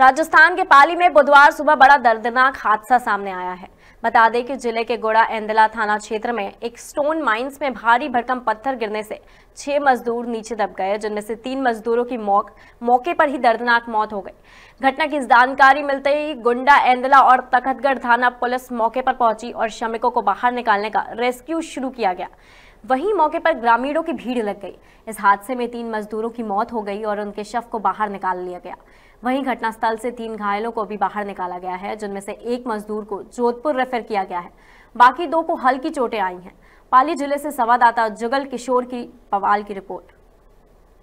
राजस्थान के पाली में बुधवार सुबह बड़ा दर्दनाक हादसा सामने आया है बता दें कि जिले के गोड़ा एंदला थाना क्षेत्र में एक स्टोन माइंस में भारी भरकम पत्थर गिरने से छह मजदूर नीचे दब गए जिनमें से तीन मजदूरों की मौत मौके पर ही दर्दनाक मौत हो गई घटना की जानकारी मिलते ही गुंडा एंदला और तखतगढ़ थाना पुलिस मौके पर पहुंची और श्रमिकों को बाहर निकालने का रेस्क्यू शुरू किया गया वहीं मौके पर ग्रामीणों की भीड़ लग गई इस हादसे में तीन मजदूरों की मौत हो गई और उनके शव को बाहर निकाल लिया गया वहीं घटनास्थल से तीन घायलों को भी बाहर निकाला गया है जिनमें से एक मजदूर को जोधपुर रेफर किया गया है बाकी दो को हल्की चोटें आई हैं पाली जिले से संवाददाता जुगल किशोर की पवाल की रिपोर्ट